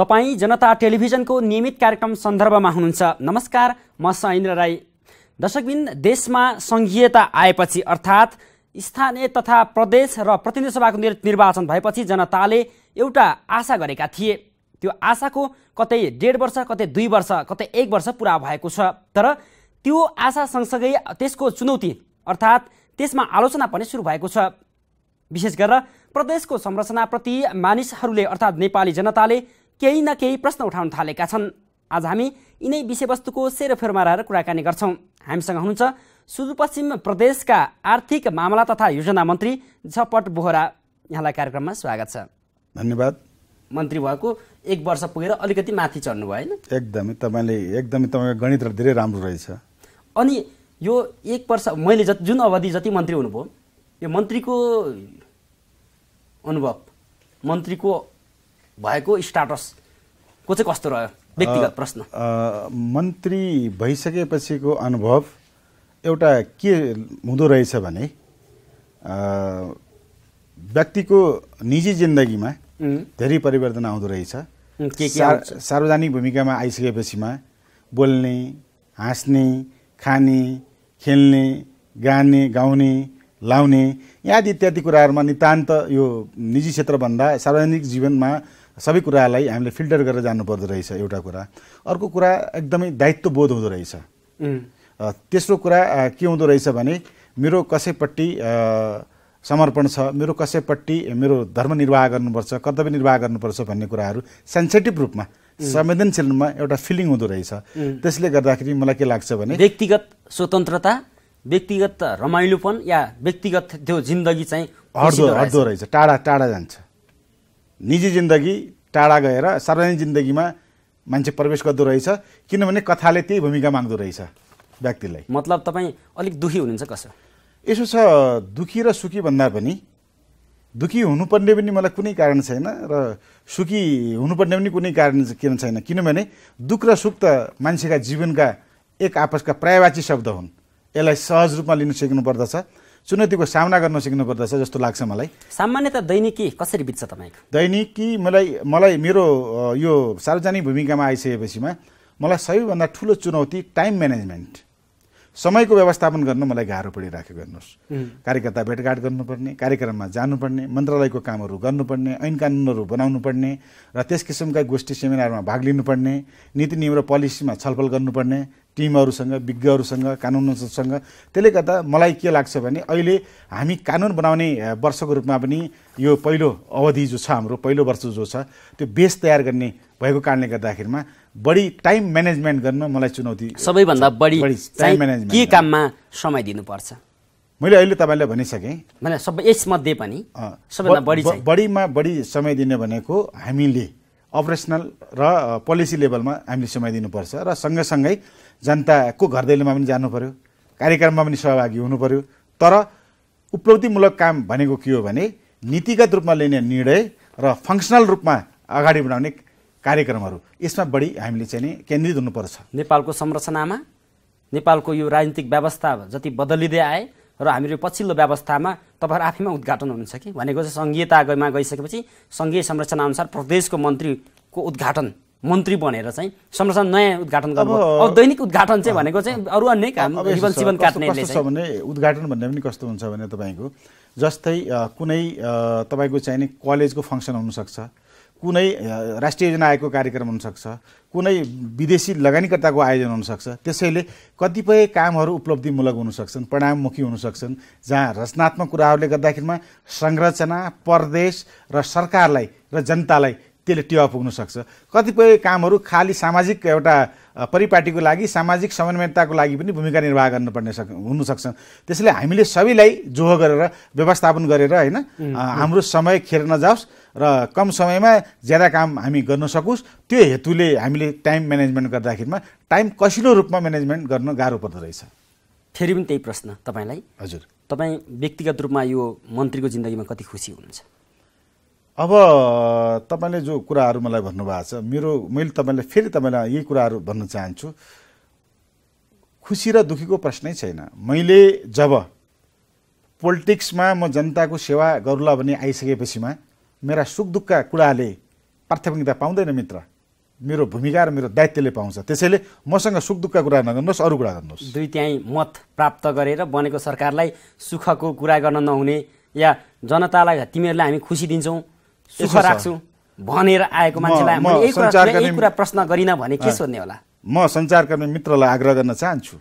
तपाईँ जनता टेलिभिजनको नियमित कार्यक्रम सन्दर्भमा हुनुहुन्छ नमस्कार म सैन्द्र राई दर्शकबिन देशमा सङ्घीयता आएपछि अर्थात् स्थानीय तथा प्रदेश र प्रतिनिधि सभाको निर्वाचन भएपछि जनताले एउटा आशा गरेका थिए त्यो आशाको कतै डेढ वर्ष कतै दुई वर्ष कतै एक वर्ष पुरा भएको छ तर त्यो आशा सँगसँगै त्यसको चुनौती अर्थात् त्यसमा आलोचना पनि सुरु भएको छ विशेष गरेर प्रदेशको संरचनाप्रति मानिसहरूले अर्थात् नेपाली जनताले केही न केही प्रश्न उठाउन थालेका छन् आज हामी यिनै विषयवस्तुको सेरोफेरोमा रहेर कुराकानी गर्छौँ हामीसँग हुनुहुन्छ सुदूरपश्चिम प्रदेशका आर्थिक मामला तथा योजना मन्त्री झपट बोहरा यहाँलाई कार्यक्रममा स्वागत छ धन्यवाद मन्त्री भएको एक वर्ष पुगेर अलिकति माथि चढ्नुभयो होइन एकदमै तपाईँले एकदमै तपाईँको गणित धेरै राम्रो रहेछ अनि यो एक वर्ष मैले जति जुन अवधि जति मन्त्री हुनुभयो यो मन्त्रीको अनुभव मन्त्रीको भएको स्टाटसको चाहिँ कस्तो रह्यो व्यक्तिगत प्रश्न मन्त्री भइसकेपछिको अनुभव एउटा के हुँदो रहेछ भने व्यक्तिको निजी जिन्दगीमा धेरै परिवर्तन आउँदो रहेछ सार्वजनिक भूमिकामा आइसकेपछिमा बोल्ने हाँस्ने खाने खेल्ने गाने गाउने लाउने यहाँ इत्यादि कुराहरूमा नितान्त यो निजी क्षेत्रभन्दा सार्वजनिक जीवनमा सबै कुरालाई हामीले फिल्टर गरेर जानुपर्दो रहेछ एउटा कुरा अर्को कुरा एकदमै दायित्व बोध हुँदो रहेछ तेस्रो कुरा के हुँदो रहेछ भने मेरो कसैपट्टि समर्पण छ मेरो कसैपट्टि मेरो धर्म निर्वाह गर्नुपर्छ कर्तव्य निर्वाह गर्नुपर्छ भन्ने कुराहरू सेन्सेटिभ रूपमा संवेदनशील रूपमा एउटा फिलिङ हुँदो रहेछ त्यसले गर्दाखेरि मलाई के लाग्छ भने व्यक्तिगत स्वतन्त्रता व्यक्तिगत रमाइलोपन या व्यक्तिगत त्यो जिन्दगी चाहिँ हट्दो हट्दो रहेछ टाढा टाढा जान्छ निजी जिन्दगी टाढा गएर सार्वजनिक जिन्दगीमा मान्छे प्रवेश गर्दो रहेछ किनभने कथाले त्यही भूमिका माग्दो रहेछ व्यक्तिलाई मतलब तपाईँ अलिक दुखी हुनुहुन्छ कसो यसो छ दुखी र सुखी भन्दा पनि दुःखी हुनुपर्ने पनि मलाई कुनै कारण छैन र सुखी हुनुपर्ने पनि कुनै कारण किन छैन किनभने दुःख र सुख त मान्छेका जीवनका एक आपसका प्रायवाची शब्द हुन् यसलाई सहज रूपमा लिन सिक्नुपर्दछ चुनौतीको सामना गर्न सिक्नु पर्दछ जस्तो लाग्छ मलाई सामान्यत दैनिकी कसरी बित्छ तपाईँको दैनिकी मलाई मलाई मेरो यो सार्वजनिक भूमिकामा आइसकेपछिमा मलाई सबैभन्दा ठुलो चुनौती टाइम म्यानेजमेन्ट समयको व्यवस्थापन गर्न मलाई गाह्रो परिराखेको हेर्नुहोस् कार्यकर्ता भेटघाट गर्नुपर्ने कार्यक्रममा जानुपर्ने मन्त्रालयको कामहरू गर्नुपर्ने ऐन कानुनहरू बनाउनु पर्ने र त्यस किसिमका गोष्ठी सेमिनारमा भाग लिनुपर्ने नीति नियम र पोलिसीमा छलफल गर्नुपर्ने टिमहरूसँग विज्ञहरूसँग कानुनसँग त्यसले गर्दा मलाई के लाग्छ भने अहिले हामी कानुन बनाउने वर्षको रूपमा पनि यो पहिलो अवधि जो छ हाम्रो पहिलो वर्ष जो छ त्यो बेस तयार गर्ने भएको कारणले गर्दाखेरिमा बढी टाइम म्यानेजमेन्ट गर्न मलाई चुनौती सबैभन्दा बढी टाइम म्यानेजमेन्ट के काममा समय दिनुपर्छ मैले अहिले तपाईँले भनिसकेँ मैले सबै यसमध्ये पनि सबैभन्दा बढी बढीमा बढी समय दिने भनेको हामीले अपरेसनल र पोलिसी लेभलमा हामीले समय दिनुपर्छ र सँगसँगै जनताको घर दैलोमा पनि जानु पर्यो कार्यक्रममा पनि सहभागी हुनु पर्यो तर उपलब्धिमूलक काम भनेको के हो भने नीतिगत रूपमा लिने निर्णय र फङ्सनल रूपमा अगाडि बढाउने कार्यक्रमहरू यसमा बढी हामीले चाहिँ नि केन्द्रित हुनुपर्छ नेपालको संरचनामा नेपालको यो राजनीतिक व्यवस्था जति बदलिँदै आए र हाम्रो पछिल्लो व्यवस्थामा तपाईँहरू आफैमा उद्घाटन हुनुहुन्छ कि भनेको चाहिँ सङ्घीयतामा गइसकेपछि सङ्घीय संरचना अनुसार प्रदेशको मन्त्रीको उद्घाटन मन्त्री बनेर चाहिँ संरचना नयाँ उद्घाटन गर्नु अब दैनिक उद्घाटन चाहिँ भनेको चाहिँ अरू अन्य काम जीवन जीवन काट्ने भने उद्घाटन भन्ने पनि कस्तो हुन्छ भने तपाईँको जस्तै कुनै तपाईँको चाहिने कलेजको फङ्सन हुनसक्छ कुनै राष्ट्रिय योजना आयोगको कार्यक्रम हुनसक्छ कुनै विदेशी लगानीकर्ताको आयोजना हुनसक्छ त्यसैले कतिपय कामहरू उपलब्धिमूलक हुनसक्छन् परिणाममुखी हुनसक्छन् जहाँ रचनात्मक कुराहरूले गर्दाखेरिमा संरचना परदेश र सरकारलाई र जनतालाई त्यसले टेवा पुग्न सक्छ कतिपय कामहरू खालि सामाजिक एउटा परिपाटीको लागि सामाजिक समन्वयताको लागि पनि भूमिका निर्वाह गर्नुपर्ने सक् हुनसक्छन् त्यसैले हामीले सबैलाई जोहो गरेर व्यवस्थापन गरेर होइन हाम्रो समय खेर नजाओस् र कम समयमा ज्यादा काम हामी गर्न सकोस् त्यो हेतुले हामीले टाइम म्यानेजमेन्ट गर्दाखेरिमा टाइम कसिलो रूपमा म्यानेजमेन्ट गर्न गाह्रो पर्दो रहेछ फेरि पनि त्यही प्रश्न तपाईँलाई हजुर तपाईँ व्यक्तिगत रूपमा यो मन्त्रीको जिन्दगीमा कति खुसी हुनुहुन्छ अब तपाईँले जो कुराहरू मलाई भन्नुभएको छ मेरो मैले तपाईँलाई फेरि तपाईँलाई यही कुराहरू भन्न चाहन्छु खुसी र दुःखीको प्रश्नै छैन मैले जब पोलिटिक्समा म जनताको सेवा गरौँला भन्ने आइसकेपछिमा मेरा सुख दुःखका कुराले प्राथमिकता पाउँदैन मित्र मेरो भूमिका र मेरो दायित्वले पाउँछ त्यसैले मसँग सुख दुःखका कुरा नगर्नुहोस् अरू कुरा गर्नुहोस् दुई त्यहीँ मत प्राप्त गरेर बनेको सरकारलाई सुखको कुरा गर्न नहुने या जनतालाई तिमीहरूलाई हामी खुसी दिन्छौँ सुख राख्छौँ भनेर आएको मान्छेलाई कुरा प्रश्न गरिन भने के सोध्ने होला म सञ्चारकर्मी मित्रलाई आग्रह गर्न चाहन्छु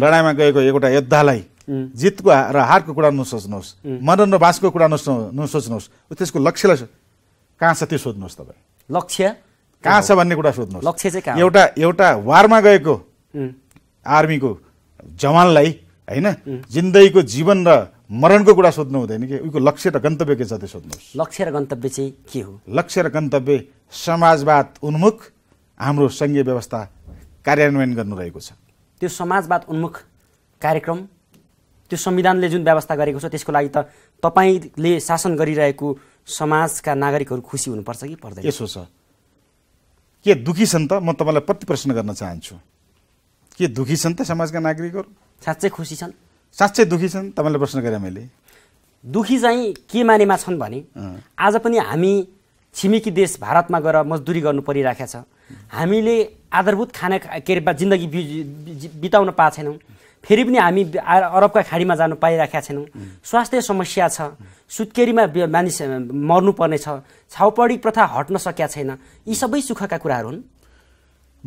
लडाइँमा गएको एउटा योद्धालाई जितको र हारको कुरा नसोच्नुहोस् मरण र बाँसको कुरा नसोच्नुहोस् त्यसको लक्ष्यलाई कहाँ छ त्यो सोध्नुहोस् तपाईँ लक्ष्य कहाँ छ भन्ने कुरा सोध्नुहोस् लक्ष्य चाहिँ एउटा एउटा वारमा गएको आर्मीको जवानलाई होइन जिन्दगीको जीवन र मरणको कुरा सोध्नु हुँदैन कि उसको लक्ष्य र गन्तव्य के छ त्यो सोध्नुहोस् लक्ष्य र गन्तव्य चाहिँ के हो लक्ष्य र गन्तव्य समाजवाद उन्मुख हाम्रो सङ्घीय व्यवस्था कार्यान्वयन गर्नु रहेको छ त्यो समाजवाद उन्मुख कार्यक्रम त्यो संविधानले जुन व्यवस्था गरेको छ त्यसको लागि त तपाईँले शासन गरिरहेको समाजका नागरिकहरू खुसी हुनुपर्छ कि पर्दैन यसो छ के दुखी छन् त म तपाईँलाई प्रतिप्रश्न गर्न चाहन्छु के दुखी छन् त समाजका नागरिकहरू साँच्चै खुसी छन् साँच्चै दुखी छन् तपाईँलाई प्रश्न गरेँ मैले दुखी चाहिँ के मानेमा छन् भने आज पनि हामी छिमेकी देश भारतमा गएर मजदुरी गर्नु परिराखेको छ हामीले आधारभूत खाना के अरे जिन्दगी बिताउन पाएको छैनौँ फेरि पनि हामी अरबका खाडीमा जानु पाइराखेका छैनौँ स्वास्थ्य समस्या छ सुत्केरीमा मानिस मर्नुपर्ने छाउपडी प्रथा हट्न सकेका छैन यी सबै सुखका कुराहरू हुन्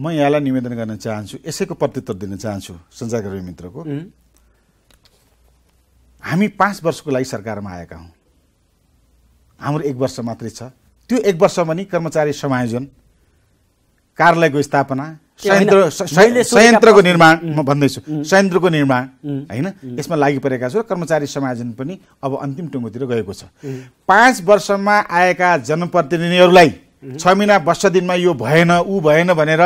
म यहाँलाई निवेदन गर्न चाहन्छु यसैको प्रत्युत्तर दिन चाहन्छु सञ्चारकर्मी मित्रको हामी पाँच वर्षको लागि सरकारमा आएका हौँ हाम्रो एक वर्ष मात्रै छ त्यो एक वर्षमा नि कर्मचारी समायोजन कार्यालयको स्थापना संयन्त्रको निर्माण म भन्दैछु संयन्त्रको निर्माण होइन यसमा लागि परेका छु र कर्मचारी समाजन पनि अब अन्तिम टुङ्गोतिर गएको छ पाँच वर्षमा आएका जनप्रतिनिधिहरूलाई छ महिना वर्ष दिनमा यो भएन ऊ भएन भनेर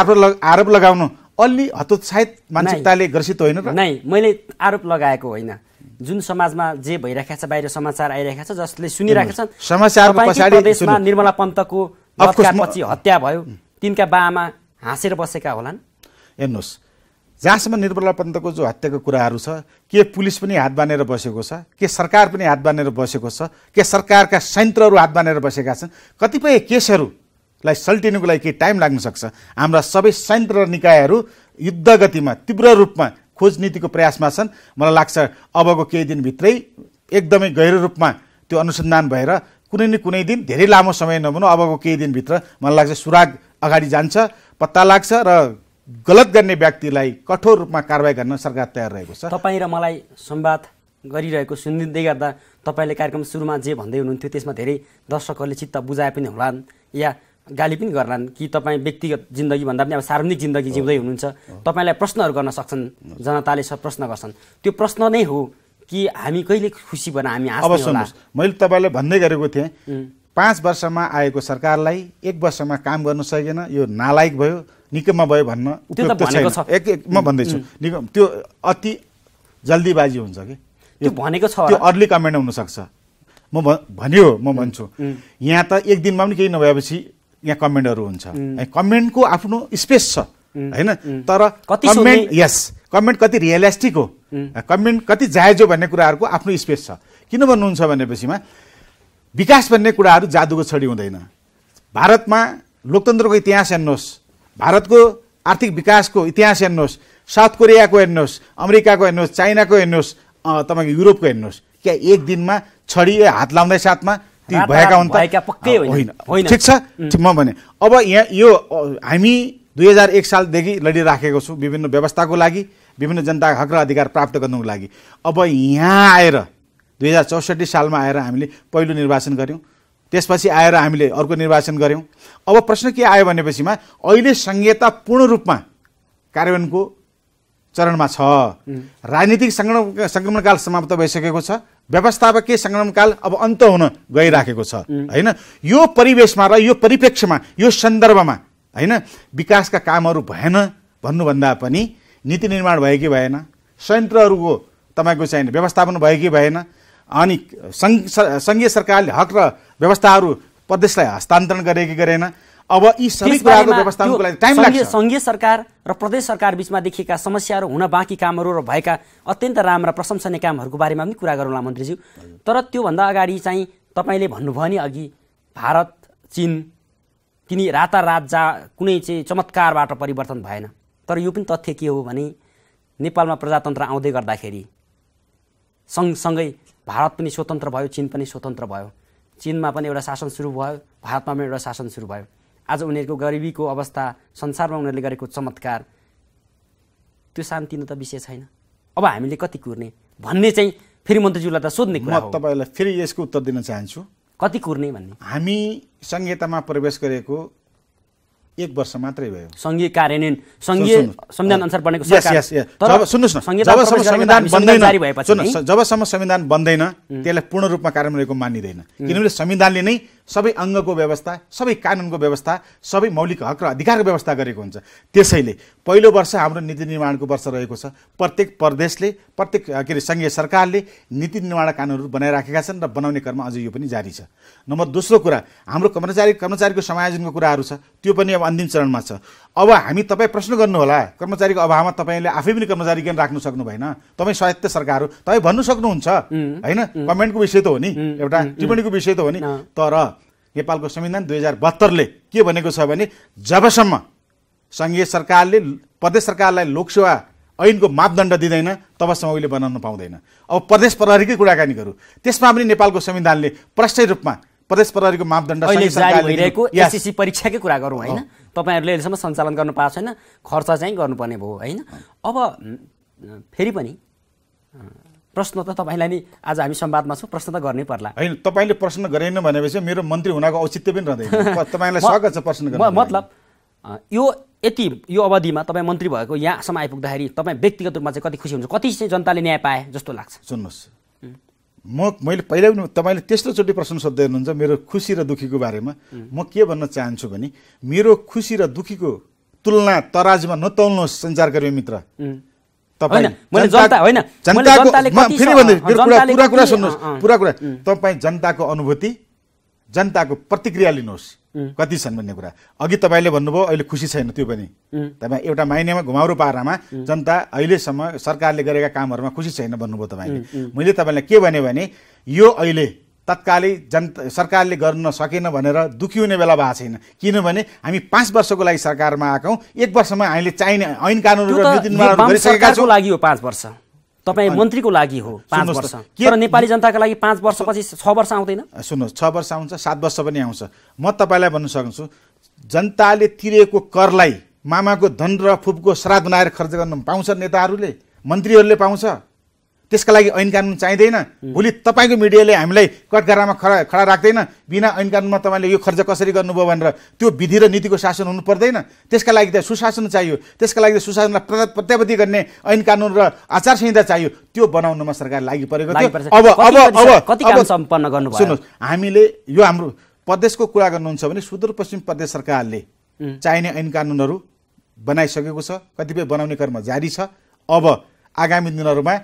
आरोप आरोप लगाउनु अलि हतोत्साहित मानसिकताले ग्रसित होइन नै मैले आरोप लगाएको होइन जुन समाजमा जे भइरहेको छ बाहिर समाचार आइरहेको छ जसले सुनिरहेको छन् निर्मला पन्तको हत्या भयो तिनका आमा हाँसेर बसेका होलान् हेर्नुहोस् जहाँसम्म निर्मला पन्तको जो हत्याको कुराहरू छ के पुलिस पनि हात बाँधेर बसेको छ के सरकार पनि हात बाँधेर बसेको छ के सरकारका संयन्त्रहरू हात बाँधेर बसेका छन् कतिपय केसहरूलाई सल्टिनुको लागि केही टाइम लाग्न सक्छ हाम्रा सबै संयन्त्र निकायहरू युद्ध गतिमा तीव्र रूपमा खोज नीतिको प्रयासमा छन् मलाई लाग्छ अबको केही दिनभित्रै एकदमै गहिरो रूपमा त्यो अनुसन्धान भएर कुनै न कुनै दिन धेरै लामो समय नभनौँ अबको केही दिनभित्र मलाई लाग्छ सुराग अगाडि जान्छ पत्ता लाग्छ र गलत गर्ने व्यक्तिलाई कठोर रूपमा कारवाही गर्न सरकार तयार रहेको छ तपाईँ र मलाई संवाद गरिरहेको सुनिँदै गर्दा तपाईँले कार्यक्रम सुरुमा जे भन्दै हुनुहुन्थ्यो त्यसमा धेरै दर्शकहरूले चित्त बुझाए पनि होलान् या गाली पनि गर्लान् कि तपाईँ व्यक्तिगत जिन्दगीभन्दा पनि अब सार्वजनिक जिन्दगी जिउँदै हुनुहुन्छ तपाईँलाई प्रश्नहरू गर्न सक्छन् जनताले सब प्रश्न गर्छन् त्यो प्रश्न नै हो कि हामी कहिले खुसी भएर हामी अब सुन्नुहोस् मैले तपाईँलाई भन्दै गरेको थिएँ पाँच वर्षमा आएको सरकारलाई एक वर्षमा काम गर्न सकेन यो नालायक भयो निकममा भयो भन्न उपयुक्त छैन एक एक म भन्दैछु निकम त्यो अति जल्दीबाजी हुन्छ कि त्यो भनेको छ त्यो अर्ली कमेन्ट हुनसक्छ म भन्यो म भन्छु यहाँ त एक दिनमा पनि केही नभएपछि यहाँ कमेन्टहरू हुन्छ कमेन्टको आफ्नो स्पेस छ होइन तर कमेन्ट यस कमेन्ट कति रियलिस्टिक हो कमेन्ट कति जायज हो भन्ने कुराहरूको आफ्नो स्पेस छ किन भन्नुहुन्छ भनेपछिमा विकास भन्ने कुराहरू जादुको छडी हुँदैन भारतमा लोकतन्त्रको इतिहास हेर्नुहोस् भारतको आर्थिक विकासको इतिहास हेर्नुहोस् साउथ कोरियाको हेर्नुहोस् अमेरिकाको हेर्नुहोस् चाइनाको हेर्नुहोस् तपाईँको युरोपको हेर्नुहोस् क्या एक दिनमा छडी हात लाउँदै साथमा ती भएका हुन् त होइन ठिक छ म भने अब यहाँ यो हामी दुई हजार एक सालदेखि लडिराखेको छौँ विभिन्न व्यवस्थाको लागि विभिन्न जनताको हक र अधिकार प्राप्त गर्नुको लागि अब यहाँ आएर दुई हजार चौसठी सालमा आएर हामीले पहिलो निर्वाचन गऱ्यौँ त्यसपछि आएर हामीले अर्को निर्वाचन गऱ्यौँ अब प्रश्न के आयो भनेपछिमा अहिले संहिता पूर्ण रूपमा कार्यान्वयनको चरणमा छ राजनीतिक सङ्क्रमण सङ्क्रमणकाल समाप्त भइसकेको छ व्यवस्थापकीय सङ्क्रमणकाल अब अन्त हुन गइराखेको छ होइन यो परिवेशमा र यो परिप्रेक्ष्यमा यो सन्दर्भमा होइन विकासका कामहरू भएन भन्नुभन्दा पनि नीति निर्माण भयो कि भएन संयन्त्रहरूको तपाईँको चाहिँ व्यवस्थापन भयो कि भएन अनि सङ्घ सङ्घीय सरकारले हक र व्यवस्थाहरू प्रदेशलाई हस्तान्तरण गरे कि गरेन अब यी सबै कुराको व्यवस्थापनको लागि टाइम लाग्छ सङ्घीय सरकार र प्रदेश सरकार बिचमा देखिएका समस्याहरू हुन बाँकी कामहरू र भएका अत्यन्त राम्रा प्रशंसनीय कामहरूको बारेमा पनि कुरा गरौँला मन्त्रीज्यू तर त्योभन्दा अगाडि चाहिँ तपाईँले भन्नुभयो नि अघि भारत चिन तिनी रातारात जा कुनै चाहिँ चमत्कारबाट परिवर्तन भएन तर यो पनि तथ्य के हो भने नेपालमा प्रजातन्त्र आउँदै गर्दाखेरि सँगसँगै भारत पनि स्वतन्त्र भयो चिन पनि स्वतन्त्र भयो चिनमा पनि एउटा शासन सुरु भयो भारतमा पनि एउटा शासन सुरु भयो आज उनीहरूको गरिबीको अवस्था संसारमा उनीहरूले गरेको चमत्कार त्यो शान्ति त विषय छैन अब हामीले कति कुर्ने भन्ने चाहिँ फेरि मन्त्रीज्यूलाई त सोध्ने कुरा म तपाईँलाई फेरि यसको उत्तर दिन चाहन्छु कति कुर्ने भन्ने हामी संहितामा प्रवेश गरेको एक वर्ष मात्रै भयो सङ्घीय कार्यान्वयन सङ्घीय संविधान अनुसार बनेको सुन्नुहोस् न जबसम्म संविधान बन्दैन जबसम्म संविधान बन्दैन त्यसलाई पूर्ण रूपमा कार्यान्वयनको मानिँदैन किनभने संविधानले नै सबै अङ्गको व्यवस्था सबै कानुनको व्यवस्था सबै मौलिक हक र अधिकारको व्यवस्था गरेको हुन्छ त्यसैले पहिलो वर्ष हाम्रो नीति निर्माणको वर्ष रहेको छ प्रत्येक प्रदेशले प्रत्येक के अरे सङ्घीय सरकारले नीति निर्माण कानुनहरू बनाइराखेका छन् र बनाउने क्रममा अझ यो पनि जारी छ नम्बर दोस्रो कुरा हाम्रो कर्मचारी कर्मचारीको समायोजनको कुराहरू छ त्यो पनि अब अन्तिम चरणमा छ अब हामी तपाईँ प्रश्न गर्नुहोला कर्मचारीको अभावमा तपाईँले आफै पनि कर्मचारी ज्ञान राख्नु सक्नु भएन तपाईँ स्वायत्त सरकार हो तपाईँ भन्नु सक्नुहुन्छ होइन कमेन्टको विषय त हो नि एउटा टिप्पणीको विषय त हो नि तर नेपालको संविधान दुई हजार बहत्तरले के भनेको छ भने जबसम्म सङ्घीय सरकारले प्रदेश सरकारलाई लोकसेवा ऐनको मापदण्ड दिँदैन तबसम्म उसले बनाउन पाउँदैन अब प्रदेश प्रहरीकै कुराकानी गरौँ त्यसमा पनि नेपालको संविधानले प्रष्ट रूपमा प्रदेश प्रहरीको मापदण्ड भइरहेको एसएससी परीक्षाकै कुरा गरौँ होइन तपाईँहरूले अहिलेसम्म सञ्चालन गर्नु पाएको छैन खर्च चाहिँ गर्नुपर्ने भयो होइन अब फेरि पनि प्रश्न त तपाईँलाई नि आज हामी संवादमा छौँ प्रश्न त गर्नै पर्ला होइन तपाईँले प्रश्न गरेन भनेपछि मेरो मन्त्री हुनको औचित्य पनि रहँदैन तपाईँलाई स्वागत छ प्रश्न मतलब यो यति यो अवधिमा तपाईँ मन्त्री भएको यहाँसम्म आइपुग्दाखेरि तपाईँ व्यक्तिगत रूपमा चाहिँ कति खुसी हुन्छ कति चाहिँ जनताले न्याय पाए जस्तो लाग्छ सुन्नुहोस् म मैले पहिला पनि तपाईँले त्यस्तोचोटि प्रश्न सोध्दै हुनुहुन्छ मेरो खुसी र दुःखीको बारेमा म के भन्न चाहन्छु भने मेरो खुसी र दुःखीको तुलना तराजमा नतौल्नुहोस् सञ्चारकर्मी मित्र तपाईँ जनताको अनुभूति जनताको प्रतिक्रिया लिनुहोस् कति छन् भन्ने कुरा अघि तपाईँले भन्नुभयो अहिले खुसी छैन त्यो पनि तपाईँ एउटा माइनेमा घुमाउरो पारामा जनता अहिलेसम्म सरकारले गरेका कामहरूमा खुसी छैन भन्नुभयो तपाईँले मैले तपाईँलाई के भने भने यो अहिले तत्कालै जनता सरकारले गर्न सकेन भनेर दुखी हुने बेला भएको छैन किनभने हामी पाँच वर्षको लागि सरकारमा आएको एक वर्षमा हामीले चाहिने ऐन कानुन र नीति निर्माण गरिसकेका छौँ लागि हो पाँच वर्ष तपाईँ मन्त्रीको लागि हो पाँच वर्ष के नेपाली जनताको लागि पाँच वर्षपछि छ वर्ष आउँदैन सुन्नुहोस् छ वर्ष आउँछ सात वर्ष पनि आउँछ म तपाईँलाई भन्न सक्छु जनताले तिरेको करलाई मामाको धन र फुपको श्राद्ध बनाएर खर्च गर्न पाउँछ नेताहरूले मन्त्रीहरूले पाउँछ त्यसका लागि ऐन कानुन चाहिँदैन भोलि तपाईँको मिडियाले हामीलाई कटघरामा खडा खडा राख्दैन बिना ऐन कानुनमा तपाईँले यो खर्च कसरी गर्नुभयो भनेर त्यो विधि र नीतिको शासन हुनु पर्दैन त्यसका लागि त सुशासन चाहियो त्यसका लागि त सुशासनलाई प्रत गर्ने ऐन कानुन र आचार संहिता चाहियो त्यो बनाउनमा सरकार लागि परेको थियो अब अब अब सम्पन्न गर्नु सुन्नुहोस् हामीले यो हाम्रो प्रदेशको कुरा गर्नुहुन्छ भने सुदूरपश्चिम प्रदेश सरकारले चाहिने ऐन कानुनहरू बनाइसकेको छ कतिपय बनाउने कर्म जारी छ अब आगामी दिनहरूमा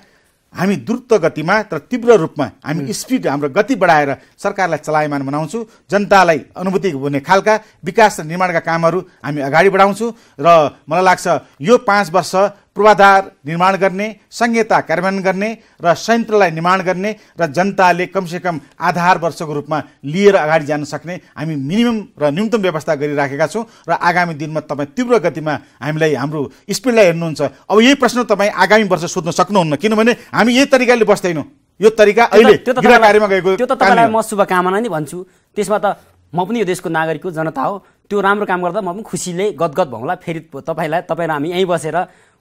हामी द्रुत गतिमा तर तीव्र रूपमा हामी स्पिड हाम्रो गति बढाएर सरकारलाई चलायमान बनाउँछु जनतालाई अनुभूति हुने खालका विकास र निर्माणका कामहरू हामी अगाडि बढाउँछौँ र मलाई लाग्छ यो पाँच वर्ष पूर्वाधार निर्माण गर्ने संहिता कार्यान्वयन गर्ने र संयन्त्रलाई निर्माण गर्ने र जनताले कमसेकम आधार वर्षको रूपमा लिएर अगाडि जान सक्ने हामी मिनिमम र न्यूनतम व्यवस्था गरिराखेका छौँ र आगामी दिनमा तपाईँ तीव्र गतिमा हामीलाई हाम्रो स्पिडलाई हेर्नुहुन्छ अब यही प्रश्न तपाईँ आगामी वर्ष सोध्न सक्नुहुन्न किनभने हामी यही तरिकाले बस्दैनौँ यो तरिका अहिले बारेमा गएको त्यो त तपाईँलाई म शुभकामना नै भन्छु त्यसमा त म पनि यो देशको नागरिक हो जनता हो त्यो राम्रो काम गर्दा म पनि खुसीले गदगद भाउँला फेरि तपाईँलाई तपाईँ र हामी यहीँ बसेर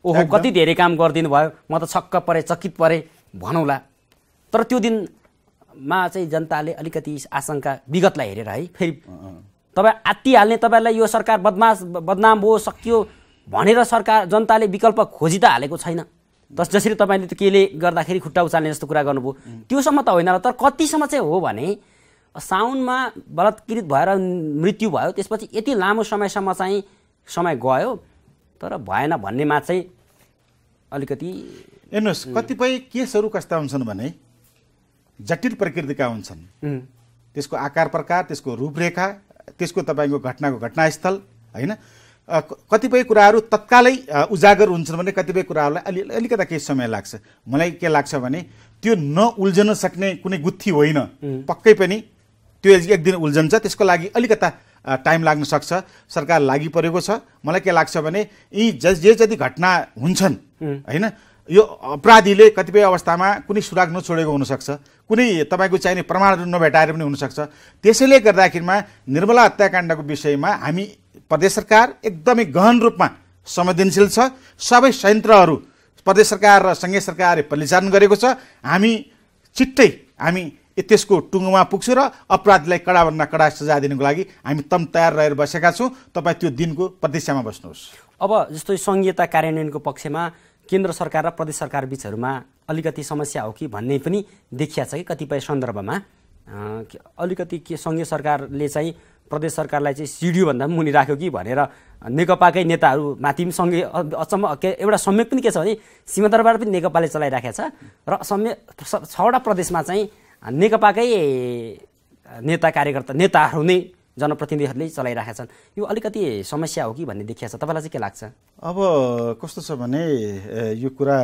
ओहो कति धेरै काम गरिदिनु भयो म त छक्क परेँ चकित परेँ भनौँला तर त्यो दिनमा चाहिँ जनताले अलिकति आशंका विगतलाई हेरेर है फेरि तपाईँ आत्तिहाल्ने तपाईँलाई यो सरकार बदमास बदनाम हो सकियो भनेर सरकार जनताले विकल्प खोजी त हालेको छैन जस जसरी तपाईँले त्यो केले गर्दाखेरि खुट्टा उचाल्ने जस्तो कुरा गर्नुभयो त्योसम्म त होइन होला तर कतिसम्म चाहिँ हो भने साउनमा बलात्कृत भएर मृत्यु भयो त्यसपछि यति लामो समयसम्म चाहिँ समय गयो तर भएन भन्नेमा चाहिँ अलिकति हेर्नुहोस् कतिपय केसहरू कस्ता हुन्छन् भने जटिल प्रकृतिका हुन्छन् त्यसको आकार प्रकार त्यसको रूपरेखा त्यसको तपाईँको घटनाको घटनास्थल होइन कतिपय कुराहरू तत्कालै उजागर हुन्छन् भने कतिपय कुराहरूलाई अलि अलिकता केही समय लाग्छ मलाई के लाग्छ भने त्यो नउल्झन सक्ने कुनै गुत्थी होइन पक्कै पनि त्यो एक दिन उल्झन्छ त्यसको लागि अलिकता टाइम लाग्न सक्छ सरकार लागि परेको छ मलाई के लाग्छ भने यी ज जे जति घटना हुन्छन् होइन यो अपराधीले कतिपय अवस्थामा कुनै सुराग नछोडेको हुनसक्छ कुनै तपाईँको चाहिने प्रमाणहरू नभेटाएर पनि हुनसक्छ त्यसैले गर्दाखेरिमा निर्मला हत्याकाण्डको विषयमा हामी प्रदेश सरकार एकदमै गहन रूपमा संवेदनशील छ सबै संयन्त्रहरू प्रदेश सरकार र सङ्घीय सरकारले परिचालन गरेको छ हामी छिट्टै हामी त्यसको टुङ्गोमा पुग्छु र अपराधीलाई कडाभन्दा कडा सजाय दिनुको लागि हामी तम तयार रहेर बसेका छौँ तपाईँ त्यो दिनको प्रतीक्षामा बस्नुहोस् अब जस्तो सङ्घीयता कार्यान्वयनको पक्षमा केन्द्र सरकार र प्रदेश सरकार बिचहरूमा अलिकति समस्या हो कि भन्ने पनि देखिया छ कि कतिपय सन्दर्भमा अलिकति के सङ्घीय सरकारले चाहिँ प्रदेश सरकारलाई चाहिँ सिडियोभन्दा पनि मुनि राख्यो कि भनेर नेकपाकै नेताहरूमाथि पनि सँगै अचम्म के एउटा संयोग पनि के छ भने दरबार पनि नेकपाले चलाइराखेको छ र संयोग छवटा प्रदेशमा चाहिँ नेकपाकै नेता कार्यकर्ता नेताहरू नै जनप्रतिनिधिहरूले चलाइरहेका छन् यो अलिकति समस्या हो कि भन्ने देखिया छ तपाईँलाई चाहिँ के लाग्छ अब कस्तो छ भने यो कुरा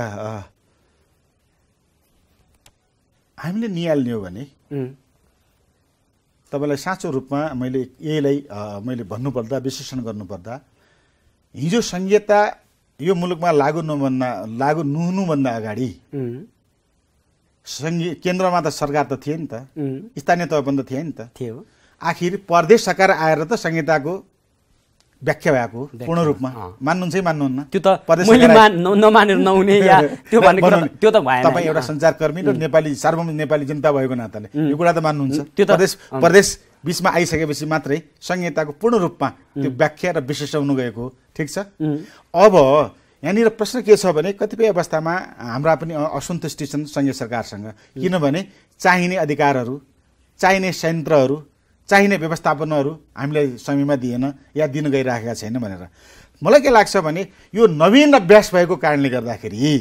हामीले निहाल्ने हो भने तपाईँलाई साँचो रूपमा मैले यहीलाई मैले भन्नुपर्दा विश्लेषण गर्नुपर्दा हिजो संहिता यो मुलुकमा लागु नभन्दा लागु नहुनुभन्दा अगाडि सङ्घीय केन्द्रमा त सरकार त थिए नि त स्थानीय तह पनि त थिए नि त थियो आखिर प्रदेश सरकार आएर त संहिताको व्याख्या भएको पूर्ण रूपमा मान्नुहुन्छ मान्नुहुन्न त्यो त नमानेर नहुने या त्यो त्यो त तपाईँ एउटा सञ्चारकर्मी र नेपाली सार्वभौम नेपाली जनता भएको नाताले यो कुरा त मान्नुहुन्छ त्यो प्रदेश प्रदेश बिचमा आइसकेपछि मात्रै संहिताको पूर्ण रूपमा त्यो व्याख्या र विशेष हुनु गएको हो ठिक छ अब यहाँनिर प्रश्न के छ भने कतिपय अवस्थामा हाम्रा पनि असन्तुष्टि छन् सङ्घीय सरकारसँग किनभने चाहिने अधिकारहरू चाहिने संयन्त्रहरू चाहिने व्यवस्थापनहरू हामीले समयमा दिएन या दिन गइराखेका छैन भनेर मलाई के लाग्छ भने यो नवीन अभ्यास भएको कारणले गर्दाखेरि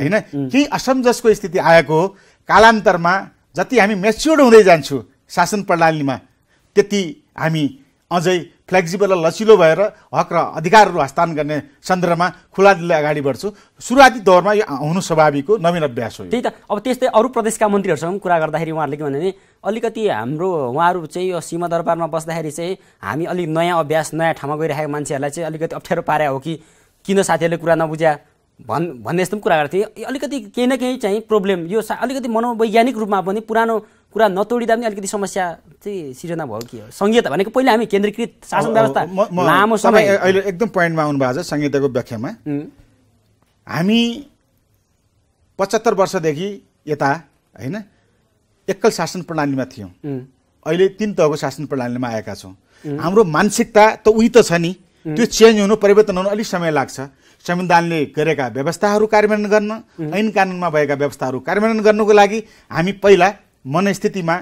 होइन केही असमञ्जसको स्थिति आएको हो कालान्तरमा जति हामी मेच्योर्ड हुँदै जान्छौँ शासन प्रणालीमा त्यति हामी अझै फ्लेक्सिबल र लचिलो भएर हक र अधिकारहरू हस्तान गर्ने सन्दर्भमा खुला दिल्ली अगाडि बढ्छु सुरुवाती दौरमा यो हुनु स्वाभाविक हो नवीन अभ्यास हो त्यही त अब त्यस्तै अरू प्रदेशका मन्त्रीहरूसँग कुरा गर्दाखेरि उहाँहरूले के भन्यो भने अलिकति हाम्रो उहाँहरू चाहिँ यो सीमा दरबारमा बस्दाखेरि चाहिँ हामी अलिक नयाँ अभ्यास नयाँ ठाउँमा गइरहेको मान्छेहरूलाई चाहिँ अलिकति अप्ठ्यारो पारे हो कि किन साथीहरूले कुरा नबुझ्या भन् भन्ने जस्तो पनि कुरा गर्थेँ अलिकति केही न केही चाहिँ प्रब्लम यो अलिकति मनोवैज्ञानिक रूपमा पनि पुरानो कुरा नतोडिँदा पनि अलिकति समस्या चाहिँ सिर्जना भयो कि हो संहिता भनेको पहिला हामी केन्द्रीकृत शासन व्यवस्था लामो समय अहिले एकदम पोइन्टमा आउनु भएको छ संहिताको व्याख्यामा हामी पचहत्तर वर्षदेखि यता होइन एकल शासन प्रणालीमा थियौँ अहिले तिन तहको शासन प्रणालीमा आएका छौँ हाम्रो मानसिकता त उही त छ नि त्यो चेन्ज हुनु परिवर्तन हुनु अलिक समय लाग्छ संविधानले गरेका व्यवस्थाहरू कार्यान्वयन गर्न ऐन कानुनमा भएका व्यवस्थाहरू कार्यान्वयन गर्नुको लागि हामी पहिला मनस्थितिमा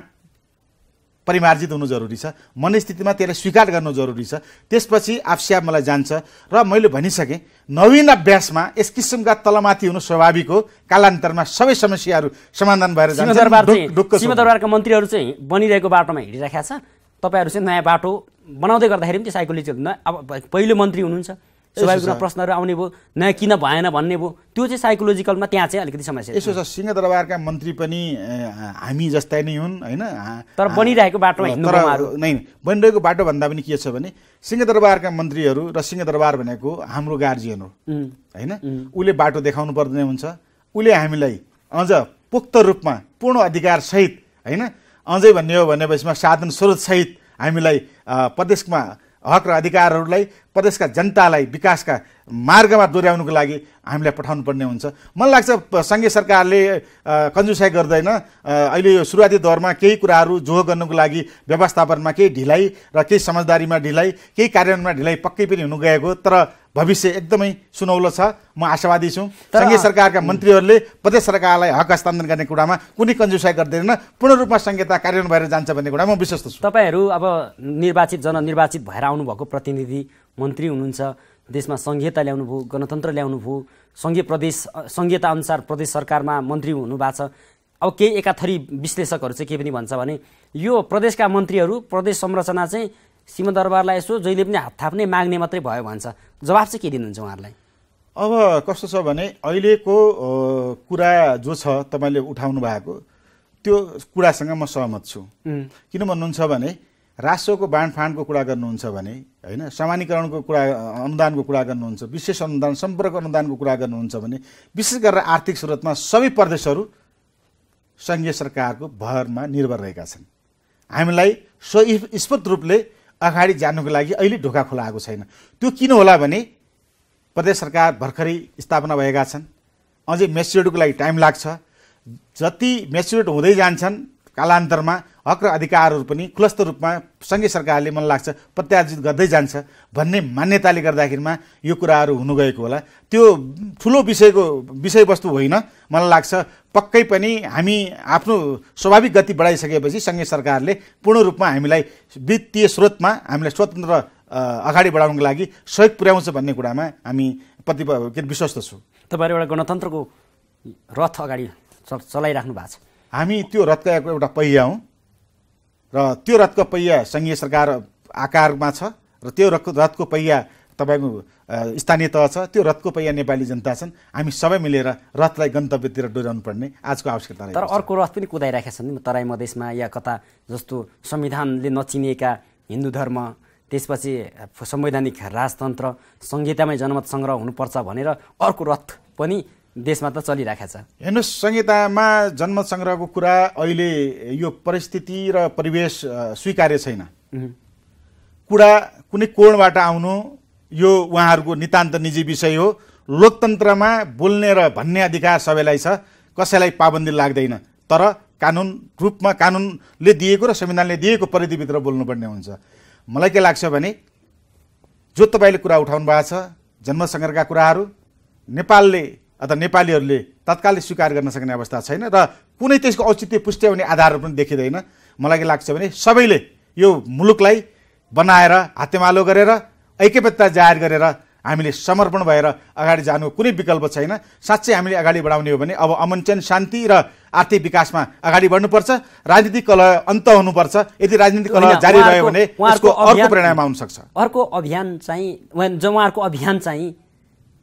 परिमार्जित हुनु जरुरी छ मनस्थितिमा त्यसलाई स्वीकार गर्नु जरुरी छ त्यसपछि आफस्याप मलाई जान्छ र मैले भनिसकेँ नवीन अभ्यासमा यस किसिमका तलमाथि हुनु स्वाभाविक हो कालान्तरमा सबै समस्याहरू समाधान भएर जान्छ मन्त्रीहरू चाहिँ बनिरहेको बाटोमा हिँडिरहेका छ तपाईँहरू चाहिँ नयाँ बाटो बनाउँदै गर्दाखेरि पनि त्यो साइकोलोजी अब पहिलो मन्त्री हुनुहुन्छ स्वाभाविक रूपमा प्रश्नहरू आउने भयो नयाँ किन भएन भन्ने भयो त्यो चाहिँ साइकोलोजिकलमा त्यहाँ चाहिँ अलिकति समस्या यसो छ सिंहदरबारका मन्त्री पनि हामी जस्तै नै हुन् होइन तर बनिरहेको बाटोमा नै बनिरहेको बाटो भन्दा पनि के छ भने सिंहदरबारका मन्त्रीहरू र सिंहदरबार भनेको हाम्रो गार्जियन हो होइन उसले बाटो देखाउनु पर्ने हुन्छ उसले हामीलाई अझ पोक्त रूपमा पूर्ण अधिकारसहित होइन अझै भन्ने हो भनेपछिमा साधन स्रोतसहित हामीलाई प्रदेशमा हक र अधिकारहरूलाई प्रदेशका जनतालाई विकासका मार्गमा दोहोऱ्याउनुको लागि हामीलाई पठाउनु पर्ने हुन्छ मलाई लाग्छ सङ्घीय सरकारले कन्जुसाइ गर्दैन अहिले यो सुरुवाती दौरमा केही कुराहरू जोहो गर्नुको लागि व्यवस्थापनमा केही ढिलाइ र केही समझदारीमा ढिलाइ केही कार्यान्वयनमा ढिलाइ पक्कै पनि हुनु गएको तर भविष्य एकदमै सुनौलो छ म आशावादी छु सङ्घीय सरकारका मन्त्रीहरूले प्रदेश सरकारलाई हक हस्तान्तरण गर्ने कुरामा कुनै कन्जुसाइ गर्दैन पूर्ण रूपमा संहिता कार्यान्वयन भएर जान्छ भन्ने कुरामा म विश्वस्त छु तपाईँहरू अब निर्वाचित जननिर्वाचित भएर आउनुभएको प्रतिनिधि मन्त्री हुनुहुन्छ देशमा सङ्घीयता ल्याउनु भयो गणतन्त्र ल्याउनु ल्याउनुभयो सङ्घीय प्रदेश सङ्घीयता अनुसार प्रदेश सरकारमा मन्त्री हुनुभएको छ अब केही एकाथरी विश्लेषकहरू चाहिँ के पनि भन्छ भने यो प्रदेशका मन्त्रीहरू प्रदेश संरचना चाहिँ सिंहदरबारलाई यसो जहिले पनि हात थाप्ने माग्ने मात्रै भयो भन्छ जवाब चाहिँ के दिनुहुन्छ उहाँहरूलाई अब कस्तो छ भने अहिलेको कुरा जो छ तपाईँले उठाउनु भएको त्यो कुरासँग म सहमत छु किन भन्नुहुन्छ भने राष्ट्रको बाँडफाँडको कुरा गर्नुहुन्छ भने होइन सामान्यकरणको कुरा अनुदानको कुरा गर्नुहुन्छ विशेष अनुदान सम्पर्क अनुदानको कुरा गर्नुहुन्छ भने विशेष गरेर आर्थिक स्रोतमा सबै प्रदेशहरू सङ्घीय सरकारको भरमा निर्भर रहेका छन् हामीलाई स्वस्फूर्त रूपले अगाडि जानुको लागि अहिले ढोका खुलाएको छैन त्यो किन होला भने प्रदेश सरकार भर्खरै स्थापना भएका छन् अझै मेच्युरिटीको लागि टाइम लाग्छ जति मेच्युरिट हुँदै जान्छन् कालान्तरमा हक र अधिकारहरू पनि खुलस्त रूपमा सङ्घीय सरकारले मन लाग्छ प्रत्याजित गर्दै जान्छ भन्ने मान्यताले गर्दाखेरिमा यो कुराहरू हुनु गएको होला त्यो ठुलो विषयको विषयवस्तु होइन मलाई लाग्छ पक्कै पनि हामी आफ्नो स्वाभाविक गति बढाइसकेपछि सङ्घीय सरकारले पूर्ण रूपमा हामीलाई वित्तीय स्रोतमा हामीलाई स्वतन्त्र अगाडि बढाउनको लागि सहयोग पुर्याउँछ भन्ने कुरामा हामी प्रति विश्वस्त छौँ तपाईँहरू एउटा गणतन्त्रको रथ अगाडि चलाइराख्नु भएको छ हामी त्यो रथका एउटा पहिया हौँ र त्यो रथको पहिया सङ्घीय सरकार आकारमा छ र त्यो रथको रथको पहिया तपाईँको स्थानीय तह छ त्यो रथको पहिया नेपाली जनता छन् हामी सबै मिलेर रथलाई गन्तव्यतिर डोर्याउनु पर्ने आजको आवश्यकता तर अर्को रथ पनि कुदाइरहेका छन् तराई मधेसमा या कता जस्तो संविधानले नचिनिएका हिन्दू धर्म त्यसपछि संवैधानिक राजतन्त्र संहितामै जनमत सङ्ग्रह हुनुपर्छ भनेर अर्को रथ पनि देशमा त चलिरहेको छ हेर्नुहोस् संहितामा जन्मसङ्ग्रहको कुरा अहिले यो परिस्थिति र परिवेश स्वीकार्य छैन कुरा कुनै कोणबाट आउनु यो उहाँहरूको नितान्त निजी विषय हो लोकतन्त्रमा बोल्ने र भन्ने अधिकार सबैलाई छ कसैलाई पाबन्दी लाग्दैन तर कानुन रूपमा कानुनले दिएको र संविधानले दिएको परिधिभित्र बोल्नुपर्ने हुन्छ मलाई के लाग्छ भने जो तपाईँले कुरा उठाउनु भएको छ जन्मसङ्ग्रहका कुराहरू नेपालले अथवा नेपालीहरूले तत्कालै स्वीकार गर्न सक्ने अवस्था छैन र कुनै त्यसको औचित्य पुष्टि हुने आधारहरू पनि देखिँदैन मलाई के लाग्छ भने सबैले यो मुलुकलाई बनाएर हातेमालो गरेर ऐक्यबद्धता जाहेर गरेर हामीले समर्पण भएर अगाडि जानु कुनै विकल्प छैन साँच्चै हामीले अगाडि बढाउने हो भने अब अमनचन शान्ति र आर्थिक विकासमा अगाडि बढ्नुपर्छ राजनीतिक कलह अन्त हुनुपर्छ यदि राजनीतिक कलह जारी रह्यो भने अर्को परिणाम आउन सक्छ अर्को अभियान चाहिँ जब उहाँहरूको अभियान चाहिँ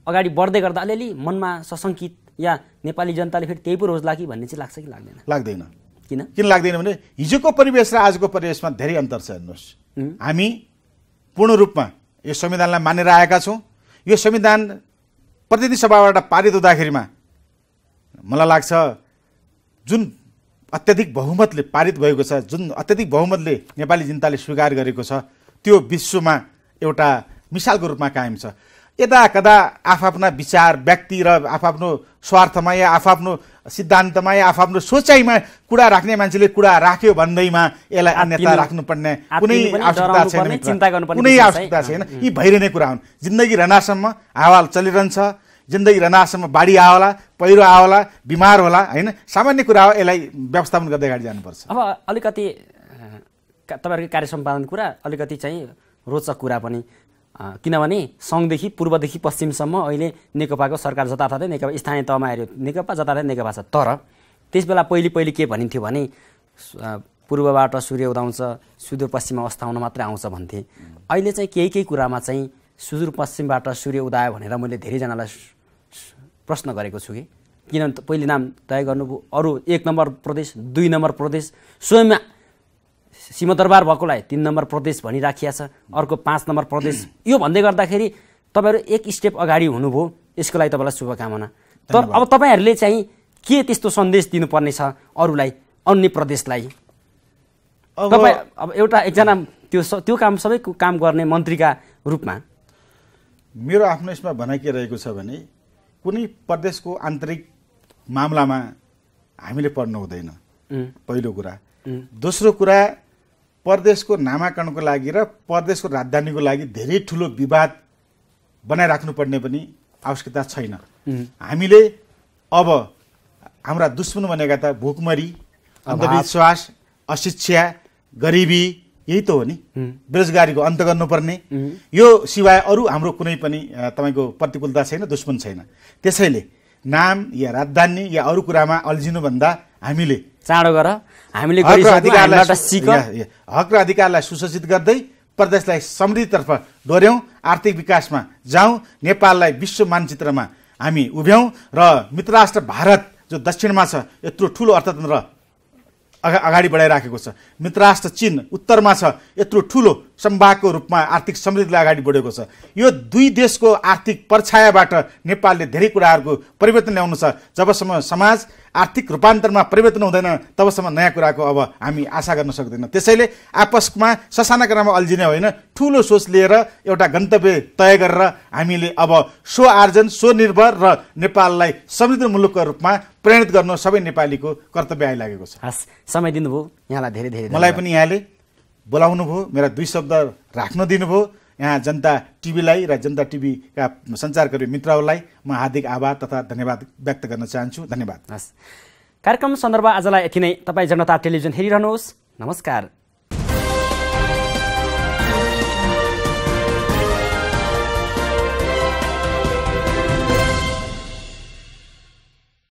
अगाडि बढ्दै गर्दा अलिअलि मनमा सशङ्कित या नेपाली जनताले फेरि त्यही पो रोज्ला कि भन्ने चाहिँ लाग्छ कि लाग्दैन लाग्दैन किन किन लाग्दैन भने हिजोको परिवेश र आजको परिवेशमा धेरै अन्तर छ हेर्नुहोस् हामी पूर्ण रूपमा यो संविधानलाई मानेर आएका छौँ यो संविधान प्रतिनिधि सभाबाट पारित हुँदाखेरिमा मलाई लाग्छ जुन अत्यधिक बहुमतले पारित भएको छ जुन अत्यधिक बहुमतले नेपाली जनताले स्वीकार गरेको छ त्यो विश्वमा एउटा मिसालको रूपमा कायम छ यता कदा आफ्ना विचार व्यक्ति र आफआफ्नो स्वार्थमा या आफ्नो सिद्धान्तमा या आफआफ्नो सोचाइमा कुरा राख्ने मान्छेले कुरा राख्यो भन्दैमा यसलाई अन्यता राख्नुपर्ने कुनै आवश्यकता छैन कुनै आवश्यकता छैन यी भइरहने कुरा हुन् जिन्दगी रहनासम्म हावाल चलिरहन्छ जिन्दगी रहनासम्म बाढी आवला पहिरो आवला बिमार होला होइन सामान्य कुरा हो यसलाई व्यवस्थापन गर्दै अगाडि जानुपर्छ अब अलिकति तपाईँहरूको कार्य सम्पादन कुरा अलिकति चाहिँ रोचक कुरा पनि किनभने सङ्घदेखि पूर्वदेखि पश्चिमसम्म अहिले नेकपाको सरकार जताततै नेकपा स्थानीय तहमा आयो नेकपा जतातै नेकपा छ तर त्यसबेला पहिले पहिले के भनिन्थ्यो भने पूर्वबाट सूर्य उदाउँछ सुदूरपश्चिममा अस्ताउन मात्रै आउँछ भन्थे अहिले चाहिँ केही केही कुरामा चाहिँ सुदूरपश्चिमबाट सूर्य उदायो भनेर मैले धेरैजनालाई प्रश्न गरेको छु कि किनभने पहिले नाम तय गर्नु अरू एक नम्बर प्रदेश दुई नम्बर प्रदेश स्वयं सिमदरबार भएकोलाई तिन नम्बर प्रदेश भनिराखिया छ अर्को पाँच नम्बर प्रदेश यो भन्दै गर्दाखेरि तपाईँहरू एक स्टेप अगाडि हुनुभयो यसको लागि तपाईँलाई शुभकामना तर अब तपाईँहरूले चाहिँ के त्यस्तो सन्देश दिनुपर्ने छ अरूलाई अन्य प्रदेशलाई तपाईँ अब एउटा एकजना त्यो त्यो काम सबै काम गर्ने मन्त्रीका रूपमा मेरो आफ्नो यसमा भनाइ के रहेको छ भने कुनै प्रदेशको आन्तरिक मामलामा हामीले पढ्नु हुँदैन पहिलो कुरा दोस्रो कुरा परदेशको नामाकरणको लागि र परदेशको राजधानीको लागि धेरै ठुलो विवाद बनाइराख्नुपर्ने पनि आवश्यकता छैन हामीले अब हाम्रा दुश्मन भनेका त भुकमरी अन्धविश्वास अशिक्षा गरिबी यही त हो नि बेरोजगारीको अन्त गर्नुपर्ने यो सिवाय अरू हाम्रो कुनै पनि तपाईँको प्रतिकूलता छैन दुश्मन छैन त्यसैले नाम या राजधानी या अरू कुरामा अल्झिनुभन्दा हामीले चाँडो गर हामीले हक र अधिकारलाई सुसज्जित गर्दै प्रदेशलाई समृद्धितर्फ डोर्यौँ आर्थिक विकासमा जाउँ नेपाललाई विश्व मानचित्रमा हामी उभ्यौँ र मित्रराष्ट्र भारत जो दक्षिणमा छ यत्रो ठुलो अर्थतन्त्र अगाडि बढाइराखेको छ मित्रराष्ट्र चिन उत्तरमा छ यत्रो ठुलो सम्भागको रूपमा आर्थिक समृद्धिलाई अगाडि बढेको छ यो दुई देशको आर्थिक परछायाबाट नेपालले धेरै कुराहरूको परिवर्तन ल्याउनु छ जबसम्म समाज आर्थिक रूपान्तरणमा परिवर्तन हुँदैन तबसम्म नयाँ कुराको अब हामी आशा गर्न सक्दैनौँ त्यसैले आपसमा ससाना क्रममा अल्झिने होइन ठुलो सोच लिएर एउटा गन्तव्य तय गरेर हामीले अब स्व आर्जन स्वनिर्भर र नेपाललाई समृद्ध मुलुकको रूपमा प्रेरित गर्नु सबै नेपालीको कर्तव्य आइलागेको छ हस् समय दिनुभयो यहाँलाई धेरै धेरै मलाई पनि यहाँले बोलाउनु भयो मेरा दुई शब्द राख्न दिनुभयो यहाँ जनता टिभीलाई र जनता टिभीका सञ्चारकर्मी मित्रहरूलाई म हार्दिक आभार तथा धन्यवाद व्यक्त गर्न चाहन्छु धन्यवाद हस् कार्यक्रम सन्दर्भ आजलाई यति नै तपाईँ जनता टेलिभिजन हेरिरहनुहोस् नमस्कार